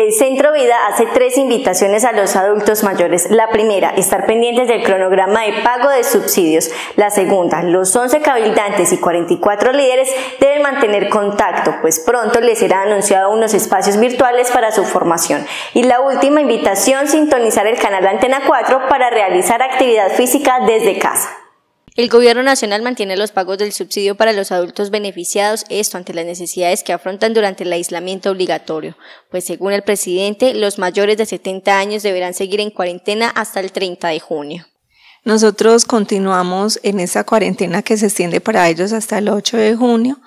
El Centro Vida hace tres invitaciones a los adultos mayores. La primera, estar pendientes del cronograma de pago de subsidios. La segunda, los 11 cabildantes y 44 líderes deben mantener contacto, pues pronto les será anunciado unos espacios virtuales para su formación. Y la última invitación, sintonizar el canal Antena 4 para realizar actividad física desde casa. El Gobierno Nacional mantiene los pagos del subsidio para los adultos beneficiados, esto ante las necesidades que afrontan durante el aislamiento obligatorio, pues según el presidente, los mayores de 70 años deberán seguir en cuarentena hasta el 30 de junio. Nosotros continuamos en esa cuarentena que se extiende para ellos hasta el 8 de junio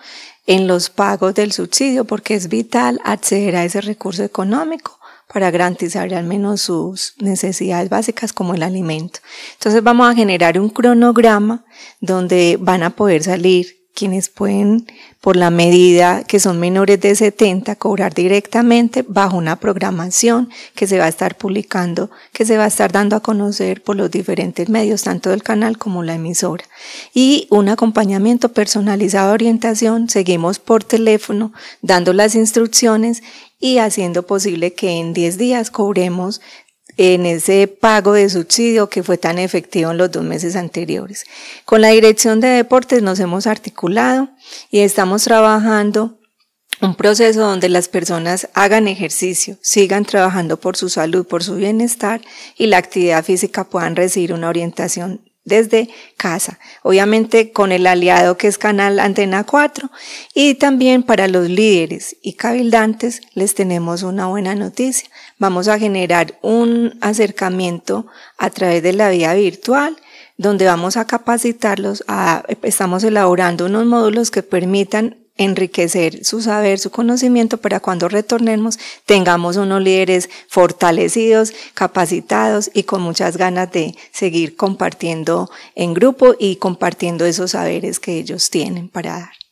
en los pagos del subsidio porque es vital acceder a ese recurso económico para garantizar al menos sus necesidades básicas como el alimento. Entonces vamos a generar un cronograma donde van a poder salir quienes pueden, por la medida que son menores de 70, cobrar directamente bajo una programación que se va a estar publicando, que se va a estar dando a conocer por los diferentes medios, tanto del canal como la emisora. Y un acompañamiento personalizado de orientación, seguimos por teléfono dando las instrucciones y haciendo posible que en 10 días cobremos en ese pago de subsidio que fue tan efectivo en los dos meses anteriores. Con la Dirección de Deportes nos hemos articulado y estamos trabajando un proceso donde las personas hagan ejercicio, sigan trabajando por su salud, por su bienestar y la actividad física puedan recibir una orientación desde casa, obviamente con el aliado que es Canal Antena 4 y también para los líderes y cabildantes les tenemos una buena noticia. Vamos a generar un acercamiento a través de la vía virtual donde vamos a capacitarlos, a, estamos elaborando unos módulos que permitan enriquecer su saber, su conocimiento, para cuando retornemos tengamos unos líderes fortalecidos, capacitados y con muchas ganas de seguir compartiendo en grupo y compartiendo esos saberes que ellos tienen para dar.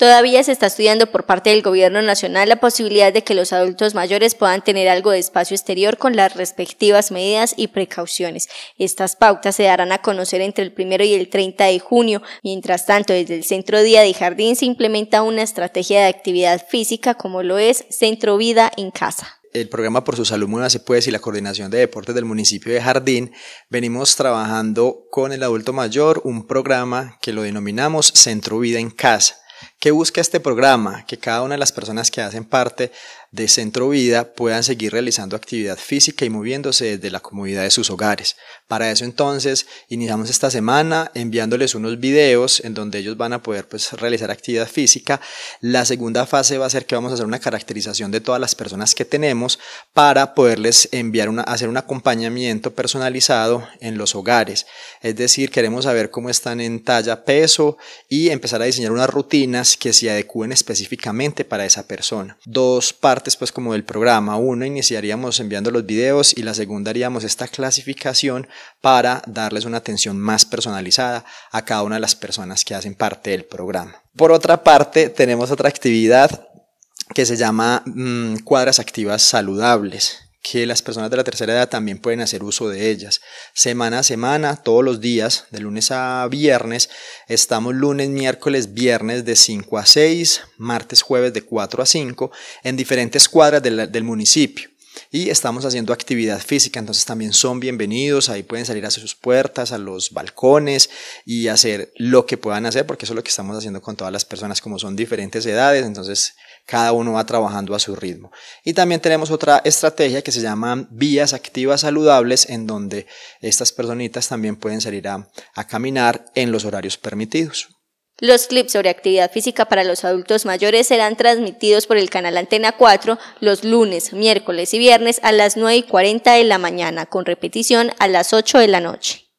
Todavía se está estudiando por parte del Gobierno Nacional la posibilidad de que los adultos mayores puedan tener algo de espacio exterior con las respectivas medidas y precauciones. Estas pautas se darán a conocer entre el primero y el 30 de junio. Mientras tanto, desde el Centro Día de Jardín se implementa una estrategia de actividad física como lo es Centro Vida en Casa el programa por sus se puede y la coordinación de deportes del municipio de Jardín, venimos trabajando con el adulto mayor un programa que lo denominamos Centro Vida en Casa que busca este programa? Que cada una de las personas que hacen parte de Centro Vida puedan seguir realizando actividad física y moviéndose desde la comodidad de sus hogares. Para eso entonces iniciamos esta semana enviándoles unos videos en donde ellos van a poder pues, realizar actividad física. La segunda fase va a ser que vamos a hacer una caracterización de todas las personas que tenemos para poderles enviar una, hacer un acompañamiento personalizado en los hogares. Es decir, queremos saber cómo están en talla, peso y empezar a diseñar una rutina que se adecúen específicamente para esa persona. Dos partes pues como del programa. Uno iniciaríamos enviando los videos y la segunda haríamos esta clasificación para darles una atención más personalizada a cada una de las personas que hacen parte del programa. Por otra parte, tenemos otra actividad que se llama mm, cuadras activas saludables que las personas de la tercera edad también pueden hacer uso de ellas. Semana a semana, todos los días, de lunes a viernes, estamos lunes, miércoles, viernes de 5 a 6, martes, jueves de 4 a 5, en diferentes cuadras del municipio y estamos haciendo actividad física, entonces también son bienvenidos, ahí pueden salir hacia sus puertas, a los balcones y hacer lo que puedan hacer, porque eso es lo que estamos haciendo con todas las personas, como son diferentes edades, entonces cada uno va trabajando a su ritmo. Y también tenemos otra estrategia que se llama vías activas saludables, en donde estas personitas también pueden salir a, caminar en los horarios permitidos. Los clips sobre actividad física para los adultos mayores serán transmitidos por el canal Antena 4 los lunes, miércoles y viernes a las 9 y 40 de la mañana, con repetición a las 8 de la noche.